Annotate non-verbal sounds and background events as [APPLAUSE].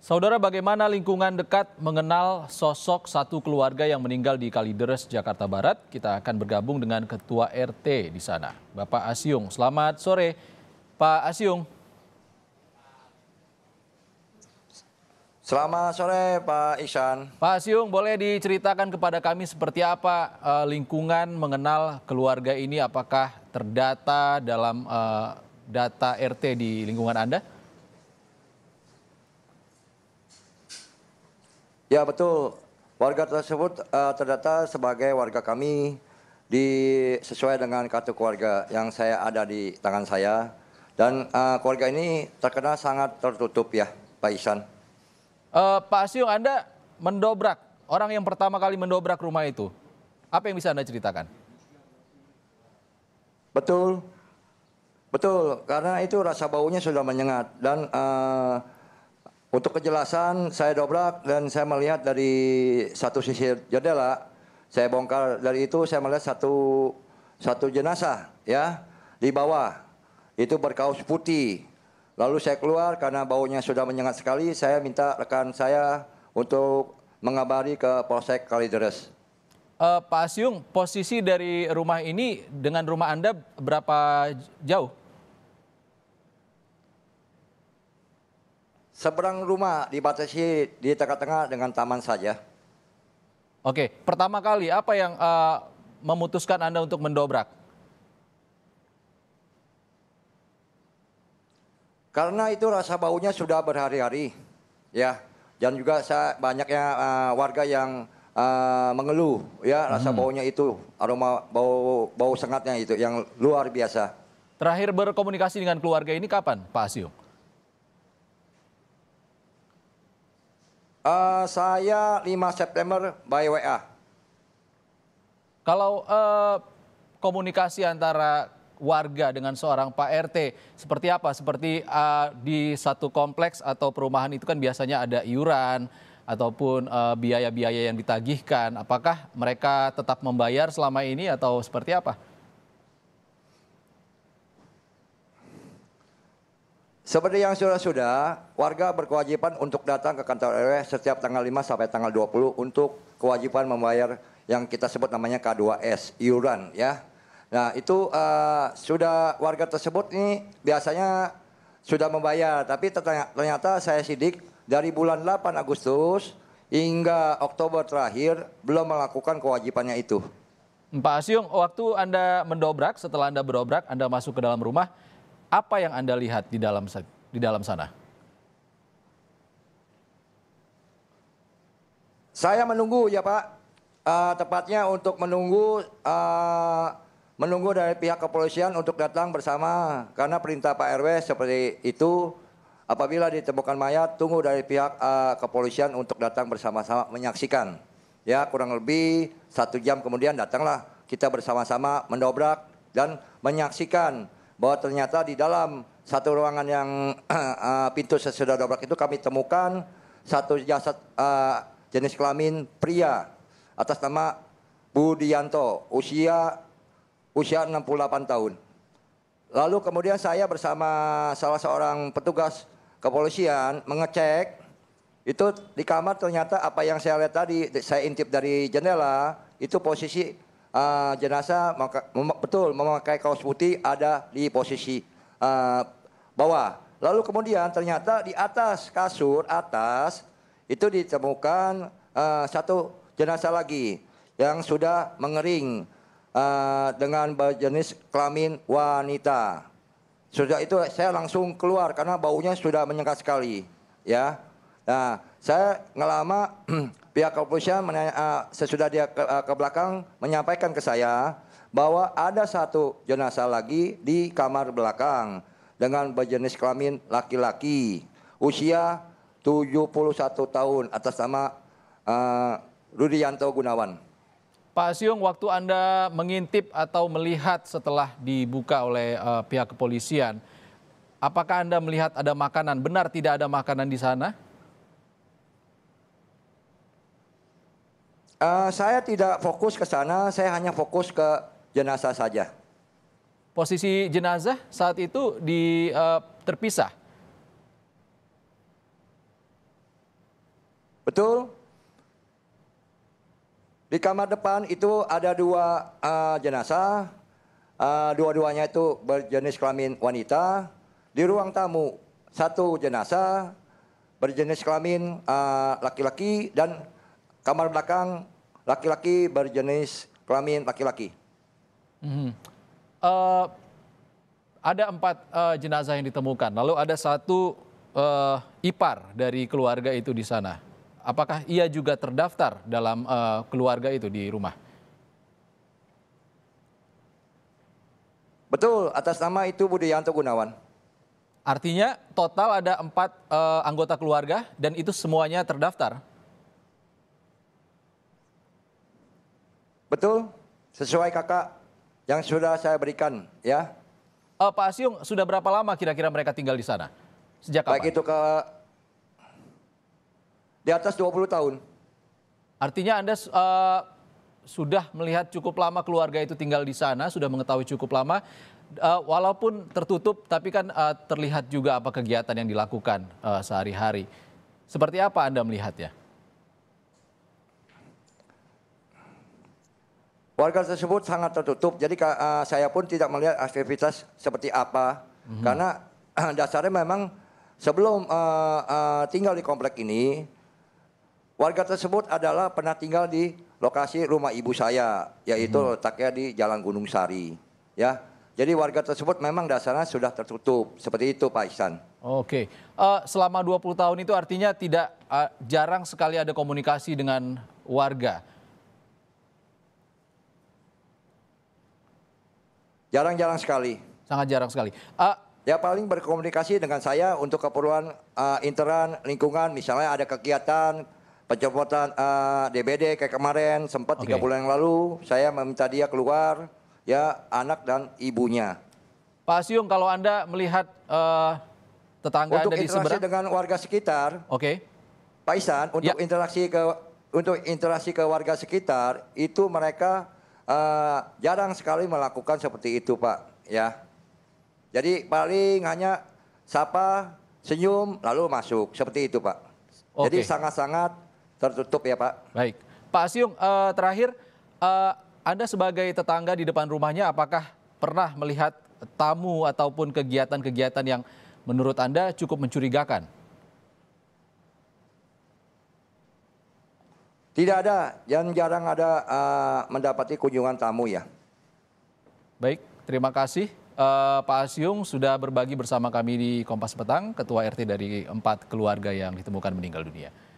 Saudara bagaimana lingkungan dekat mengenal sosok satu keluarga yang meninggal di Kalideres, Jakarta Barat? Kita akan bergabung dengan Ketua RT di sana, Bapak Asyung. Selamat sore, Pak Asyung. Selamat sore Pak Iksan. Pak Asyung, boleh diceritakan kepada kami seperti apa eh, lingkungan mengenal keluarga ini? Apakah terdata dalam eh, data RT di lingkungan Anda? Ya betul. Warga tersebut uh, terdata sebagai warga kami di sesuai dengan kartu keluarga yang saya ada di tangan saya dan uh, keluarga ini terkena sangat tertutup ya, Pak Isan. Uh, eh, Pak Siung, Anda mendobrak orang yang pertama kali mendobrak rumah itu. Apa yang bisa Anda ceritakan? Betul, betul. Karena itu rasa baunya sudah menyengat dan uh, untuk kejelasan saya dobrak dan saya melihat dari satu sisi jendela, saya bongkar dari itu saya melihat satu satu jenazah ya di bawah. Itu berkaos putih. Lalu saya keluar karena baunya sudah menyengat sekali, saya minta rekan saya untuk mengabari ke Polsek Kalideres. Uh, Pak Asyung, posisi dari rumah ini dengan rumah Anda berapa jauh? Seberang rumah dibatasi di tengah-tengah dengan taman saja. Oke, pertama kali apa yang uh, memutuskan Anda untuk mendobrak? Karena itu rasa baunya sudah berhari-hari, ya. Dan juga saya banyaknya uh, warga yang uh, mengeluh, ya rasa hmm. baunya itu aroma bau bau sengatnya itu yang luar biasa. Terakhir berkomunikasi dengan keluarga ini kapan, Pak Asyuk? Uh, saya 5 September by WA. Kalau uh, komunikasi antara warga dengan seorang Pak RT seperti apa? Seperti uh, di satu kompleks atau perumahan itu kan biasanya ada iuran ataupun biaya-biaya uh, biaya -biaya yang ditagihkan. Apakah mereka tetap membayar selama ini atau seperti apa? Seperti yang sudah sudah, warga berkewajiban untuk datang ke kantor RW setiap tanggal 5 sampai tanggal 20 untuk kewajiban membayar yang kita sebut namanya K2S, iuran ya. Nah, itu uh, sudah warga tersebut ini biasanya sudah membayar, tapi ternyata saya sidik dari bulan 8 Agustus hingga Oktober terakhir belum melakukan kewajibannya itu. Pak Asyung, waktu Anda mendobrak, setelah Anda berobrak, Anda masuk ke dalam rumah, apa yang Anda lihat di dalam di dalam sana? Saya menunggu ya Pak, uh, tepatnya untuk menunggu uh, menunggu dari pihak kepolisian untuk datang bersama karena perintah Pak RW seperti itu. Apabila ditemukan mayat, tunggu dari pihak uh, kepolisian untuk datang bersama-sama menyaksikan. Ya kurang lebih satu jam kemudian datanglah kita bersama-sama mendobrak dan menyaksikan bahwa ternyata di dalam satu ruangan yang [CLEARS THROAT] eh, pintu sesudah dobrak itu kami temukan satu jasad uh, jenis kelamin pria atas nama Budianto usia usia 68 tahun. Lalu kemudian saya bersama salah seorang petugas kepolisian mengecek itu di kamar ternyata apa yang saya lihat tadi saya intip dari jendela itu posisi uh, jenazah maka, mem betul memakai kaos putih ada di posisi uh, bawah. Lalu kemudian ternyata di atas kasur atas itu ditemukan uh, satu jenazah lagi yang sudah mengering uh, dengan jenis kelamin wanita. Sudah itu saya langsung keluar karena baunya sudah menyengat sekali, ya. Nah, saya ngelama [CLEARS THROAT] pihak kepolisian menanya, uh, sesudah dia ke, uh, ke belakang menyampaikan ke saya bahwa ada satu jenazah lagi di kamar belakang dengan berjenis kelamin laki-laki usia 71 tahun atas nama uh, Rudianto Gunawan. Pak Siung, waktu Anda mengintip atau melihat setelah dibuka oleh uh, pihak kepolisian, apakah Anda melihat ada makanan? Benar tidak ada makanan di sana? Uh, saya tidak fokus ke sana, saya hanya fokus ke jenazah saja. Posisi jenazah saat itu di uh, terpisah. Betul. Di kamar depan itu ada dua uh, jenazah, uh, dua-duanya itu berjenis kelamin wanita. Di ruang tamu satu jenazah berjenis kelamin laki-laki uh, laki -laki dan kamar belakang laki-laki berjenis kelamin laki-laki. Mm -hmm. uh, ada empat uh, jenazah yang ditemukan, lalu ada satu uh, ipar dari keluarga itu di sana. Apakah ia juga terdaftar dalam uh, keluarga itu di rumah? Betul, atas nama itu Budianto Gunawan. Artinya total ada empat uh, anggota keluarga dan itu semuanya terdaftar? Betul? Sesuai kakak yang sudah saya berikan ya. Uh, Pak Asyung, sudah berapa lama kira-kira mereka tinggal di sana? Sejak kapan? Baik itu ke di atas 20 tahun. Artinya Anda uh, sudah melihat cukup lama keluarga itu tinggal di sana, sudah mengetahui cukup lama. Uh, walaupun tertutup, tapi kan uh, terlihat juga apa kegiatan yang dilakukan uh, sehari-hari. Seperti apa Anda melihatnya? warga tersebut sangat tertutup. Jadi uh, saya pun tidak melihat aktivitas seperti apa mm-hmm. karena uh, [CLEARS THROAT] dasarnya memang sebelum uh, uh, tinggal di komplek ini warga tersebut adalah pernah tinggal di lokasi rumah ibu saya yaitu mm-hmm. letaknya di Jalan Gunung Sari ya. Jadi warga tersebut memang dasarnya sudah tertutup seperti itu Pak Ihsan. Oke, uh, selama 20 tahun itu artinya tidak uh, jarang sekali ada komunikasi dengan warga. Jarang-jarang sekali. Sangat jarang sekali. Uh, ya paling berkomunikasi dengan saya untuk keperluan uh, interan lingkungan, misalnya ada kegiatan pencopotan uh, DBD kayak kemarin sempat tiga bulan yang lalu saya meminta dia keluar ya anak dan ibunya. Pak Siung kalau anda melihat uh, tetangga untuk anda di seberang dengan warga sekitar, oke, okay. Pak Isan untuk ya. interaksi ke untuk interaksi ke warga sekitar itu mereka uh, jarang sekali melakukan seperti itu Pak ya. Jadi paling hanya sapa, senyum, lalu masuk seperti itu Pak. Okay. Jadi sangat-sangat tertutup ya Pak. Baik, Pak Asyung. uh, terakhir uh, Anda sebagai tetangga di depan rumahnya apakah pernah melihat tamu ataupun kegiatan-kegiatan yang menurut Anda cukup mencurigakan? Tidak ada, yang jarang ada uh, mendapati kunjungan tamu ya. Baik, terima kasih uh, Pak Asyung sudah berbagi bersama kami di Kompas Petang, Ketua RT dari empat keluarga yang ditemukan meninggal dunia.